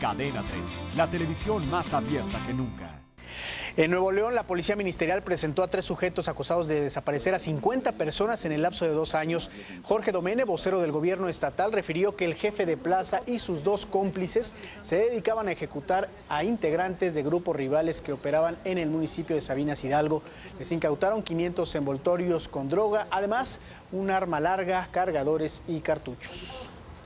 Cadena 30, la televisión más abierta que nunca. En Nuevo León, la Policía Ministerial presentó a tres sujetos acusados de desaparecer a 50 personas en el lapso de dos años. Jorge Domene, vocero del gobierno estatal, refirió que el jefe de plaza y sus dos cómplices se dedicaban a ejecutar a integrantes de grupos rivales que operaban en el municipio de Sabinas Hidalgo. Les incautaron 500 envoltorios con droga, además un arma larga, cargadores y cartuchos.